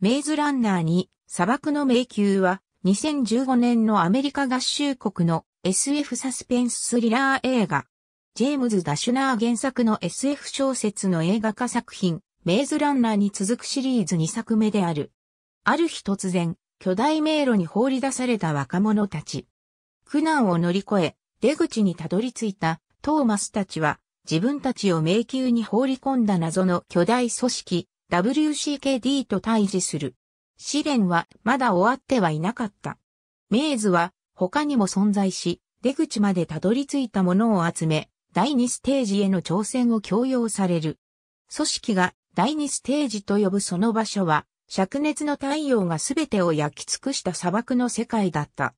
メイズランナーに砂漠の迷宮は2015年のアメリカ合衆国の SF サスペンススリラー映画。ジェームズ・ダシュナー原作の SF 小説の映画化作品、メイズランナーに続くシリーズ2作目である。ある日突然、巨大迷路に放り出された若者たち。苦難を乗り越え、出口にたどり着いたトーマスたちは、自分たちを迷宮に放り込んだ謎の巨大組織、WCKD と対峙する。試練はまだ終わってはいなかった。メイズは他にも存在し、出口までたどり着いたものを集め、第2ステージへの挑戦を強要される。組織が第2ステージと呼ぶその場所は、灼熱の太陽が全てを焼き尽くした砂漠の世界だった。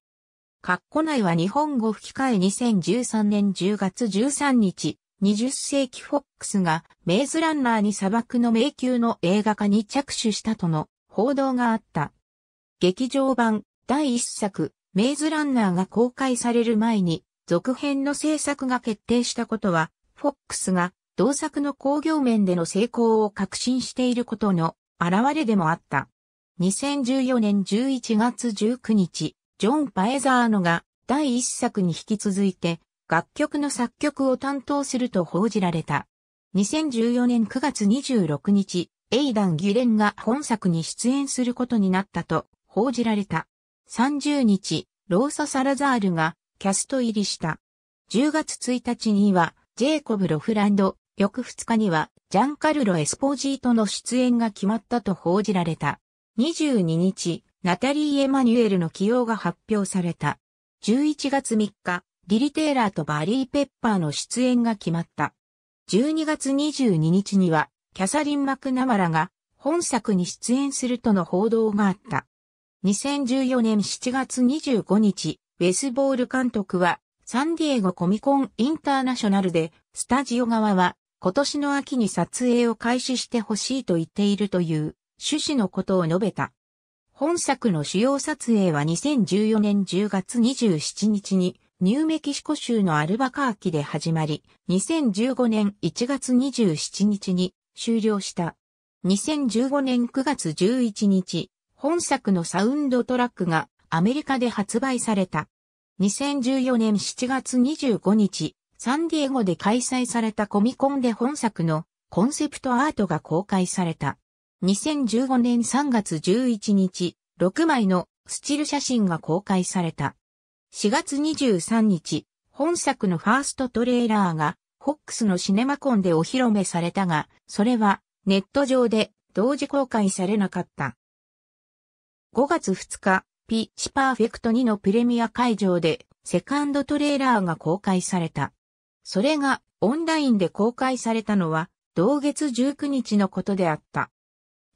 括弧内は日本語吹き替え2013年10月13日、20世紀フォックスがメイズランナーに砂漠の迷宮の映画化に着手したとの報道があった。劇場版第1作メイズランナーが公開される前に続編の制作が決定したことは、フォックスが同作の工業面での成功を確信していることの現れでもあった。2014年11月19日、ジョン・パエザーノが第1作に引き続いて楽曲の作曲を担当すると報じられた。2014年9月26日、エイダン・ギュレンが本作に出演することになったと報じられた。30日、ローサ・サラザールがキャスト入りした。10月1日には、ジェイコブ・ロフランド、翌2日には、ジャンカルロ・エスポジートの出演が決まったと報じられた。22日、ナタリー・エマニュエルの起用が発表された。11月3日、リリ・テイラーとバリー・ペッパーの出演が決まった。12月22日には、キャサリン・マクナマラが本作に出演するとの報道があった。2014年7月25日、ウェスボール監督は、サンディエゴコミコンインターナショナルで、スタジオ側は、今年の秋に撮影を開始してほしいと言っているという趣旨のことを述べた。本作の主要撮影は2014年10月27日にニューメキシコ州のアルバカーキで始まり、2015年1月27日に終了した。2015年9月11日、本作のサウンドトラックがアメリカで発売された。2014年7月25日、サンディエゴで開催されたコミコンで本作のコンセプトアートが公開された。2015年3月11日、6枚のスチル写真が公開された。4月23日、本作のファーストトレーラーが、ホックスのシネマコンでお披露目されたが、それはネット上で同時公開されなかった。5月2日、ピッチパーフェクト2のプレミア会場でセカンドトレーラーが公開された。それがオンラインで公開されたのは同月19日のことであった。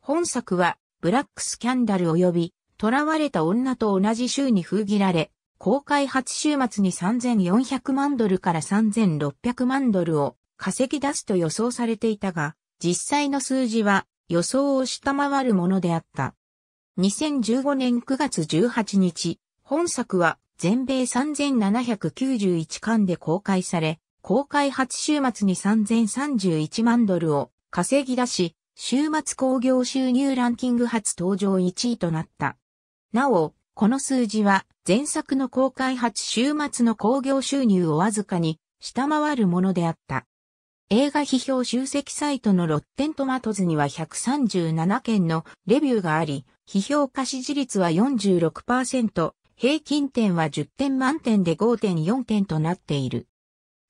本作はブラックスキャンダル及び囚われた女と同じ週に封切られ、公開初週末に3400万ドルから3600万ドルを稼ぎ出すと予想されていたが、実際の数字は予想を下回るものであった。2015年9月18日、本作は全米3791巻で公開され、公開初週末に3031万ドルを稼ぎ出し、週末興行収入ランキング初登場1位となった。なお、この数字は前作の公開8週末の興行収入をわずかに下回るものであった。映画批評集積サイトのロッテントマトズには137件のレビューがあり、批評家支持率は46%、平均点は10点満点で5.4点となっている。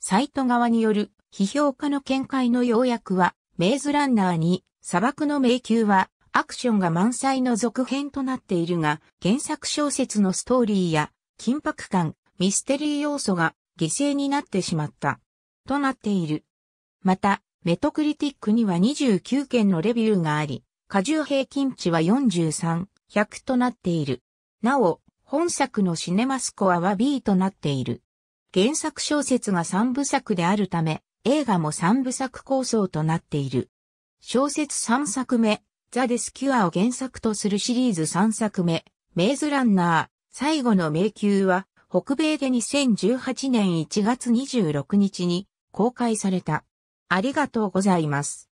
サイト側による批評家の見解の要約は、メイズランナーに砂漠の迷宮はアクションが満載の続編となっているが、原作小説のストーリーや緊迫感、ミステリー要素が犠牲になってしまった。となっている。また、メトクリティックには29件のレビューがあり、過重平均値は43、100となっている。なお、本作のシネマスコアは B となっている。原作小説が3部作であるため、映画も3部作構想となっている。小説3作目、ザ・デスキュアを原作とするシリーズ3作目、メイズランナー、最後の迷宮は、北米で2018年1月26日に公開された。ありがとうございます。